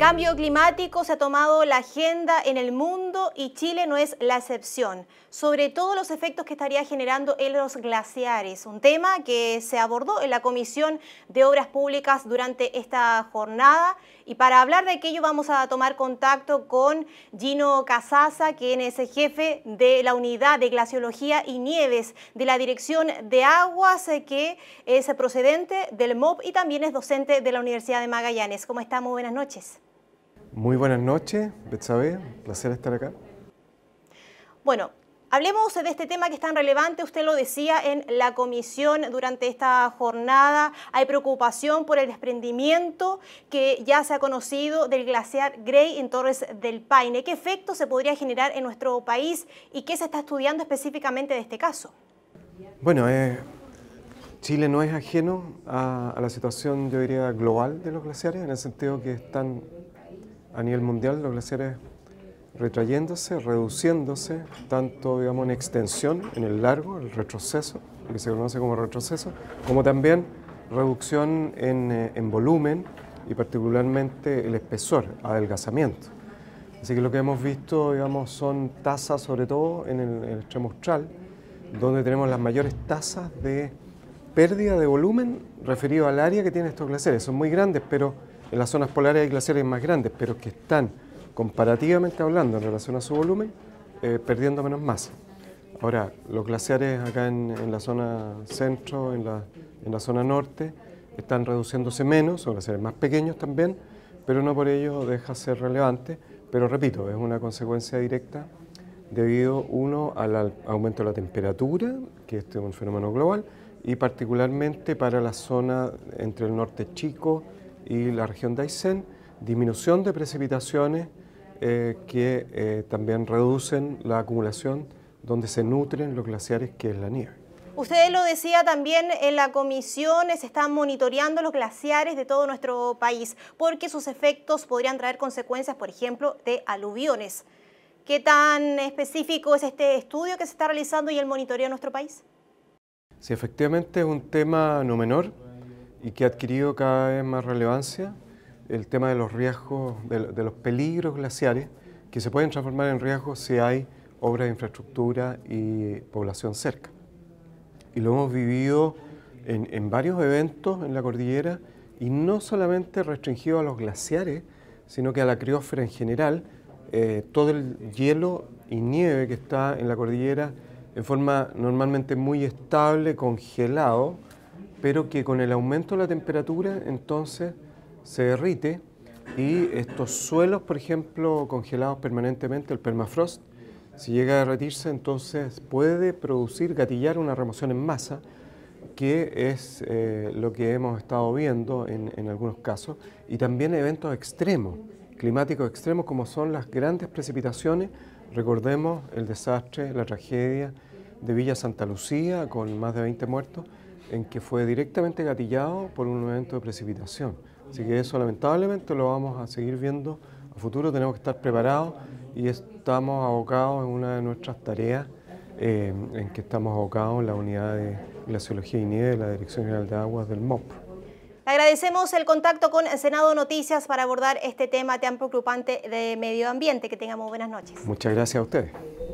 cambio climático se ha tomado la agenda en el mundo y Chile no es la excepción, sobre todo los efectos que estaría generando en los glaciares, un tema que se abordó en la Comisión de Obras Públicas durante esta jornada y para hablar de aquello vamos a tomar contacto con Gino Casaza, quien es jefe de la Unidad de Glaciología y Nieves de la Dirección de Aguas, eh, que es procedente del MOP y también es docente de la Universidad de Magallanes. ¿Cómo está? Muy buenas noches. Muy buenas noches, Betsabe, placer estar acá. Bueno, hablemos de este tema que es tan relevante, usted lo decía en la comisión durante esta jornada, hay preocupación por el desprendimiento que ya se ha conocido del glaciar Grey en Torres del Paine. ¿Qué efecto se podría generar en nuestro país y qué se está estudiando específicamente de este caso? Bueno, eh, Chile no es ajeno a la situación, yo diría, global de los glaciares, en el sentido que están a nivel mundial los glaciares retrayéndose, reduciéndose, tanto digamos, en extensión, en el largo, el retroceso, que se conoce como retroceso, como también reducción eh, en, volumen y particularmente el espesor, adelgazamiento. Así que lo que hemos visto digamos, son tasas, sobre todo en el, extremo austral, donde tenemos las mayores tasas de pérdida de volumen referido al área que tienen estos glaciares. Son muy grandes, pero en las zonas polares hay glaciares más grandes, pero que están, comparativamente hablando, en relación a su volumen, eh, perdiendo menos masa. Ahora, los glaciares acá en, la zona centro, en la, en la, zona norte, están reduciéndose menos, son glaciares más pequeños también, pero no por ello deja ser relevante. Pero repito, es una consecuencia directa debido, uno, al aumento de la temperatura, que este es un fenómeno global, y particularmente para la zona entre el norte chico y la región de Aysén, disminución de precipitaciones eh, que eh, también reducen la acumulación donde se nutren los glaciares que es la nieve. Usted lo decía también en la comisión, se están monitoreando los glaciares de todo nuestro país porque sus efectos podrían traer consecuencias, por ejemplo, de aluviones. ¿Qué tan específico es este estudio que se está realizando y el monitoreo en nuestro país? Sí, efectivamente es un tema no menor y que ha adquirido cada vez más relevancia el tema de los riesgos, de, los peligros glaciares que se pueden transformar en riesgos si hay obras de infraestructura y población cerca. Y lo hemos vivido en, varios eventos en la cordillera y no solamente restringido a los glaciares, sino que a la criósfera en general, eh, todo el hielo y nieve que está en la cordillera en forma normalmente muy estable, congelado, pero que con el aumento de la temperatura entonces se derrite y estos suelos, por ejemplo, congelados permanentemente, el permafrost, si llega a derretirse, entonces puede producir, gatillar una remoción en masa, que es eh, lo que hemos estado viendo en, algunos casos, y también eventos extremos, climáticos extremos, como son las grandes precipitaciones, recordemos el desastre, la tragedia, de Villa Santa Lucía, con más de 20 muertos, en que fue directamente gatillado por un evento de precipitación. Así que eso lamentablemente lo vamos a seguir viendo a futuro, tenemos que estar preparados y estamos abocados en una de nuestras tareas eh, en que estamos abocados en la unidad de glaciología y nieve de la Dirección General de Aguas del MOP. Agradecemos el contacto con Senado Noticias para abordar este tema tan preocupante de medio ambiente. Que tengamos buenas noches. Muchas gracias a ustedes.